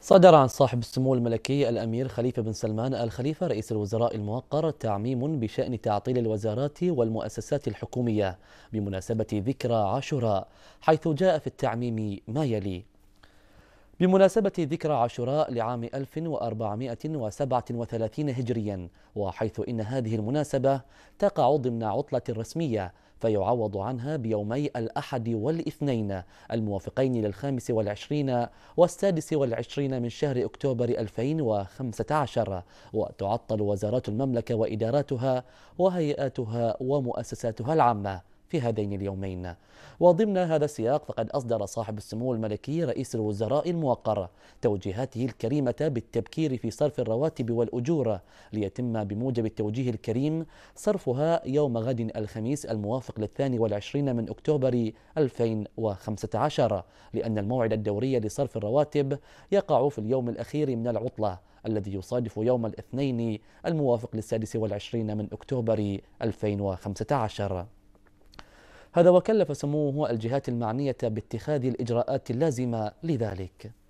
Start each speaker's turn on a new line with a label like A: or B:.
A: صدر عن صاحب السمو الملكي الأمير خليفة بن سلمان الخليفه رئيس الوزراء الموقر تعميم بشأن تعطيل الوزارات والمؤسسات الحكومية بمناسبة ذكرى عاشوراء حيث جاء في التعميم ما يلي بمناسبة ذكرى عاشوراء لعام 1437 هجريا وحيث إن هذه المناسبة تقع ضمن عطلة رسمية فيعوض عنها بيومي الأحد والاثنين الموافقين للخامس والعشرين والسادس والعشرين من شهر أكتوبر 2015 وتعطل وزارات المملكة وإداراتها وهيئاتها ومؤسساتها العامة في هذين اليومين وضمن هذا السياق فقد أصدر صاحب السمو الملكي رئيس الوزراء الموقر توجيهاته الكريمة بالتبكير في صرف الرواتب والأجور ليتم بموجب التوجيه الكريم صرفها يوم غد الخميس الموافق للثاني والعشرين من أكتوبر 2015 لأن الموعد الدوري لصرف الرواتب يقع في اليوم الأخير من العطلة الذي يصادف يوم الاثنين الموافق للسادس والعشرين من أكتوبر 2015 هذا وكلف سموه الجهات المعنية باتخاذ الإجراءات اللازمة لذلك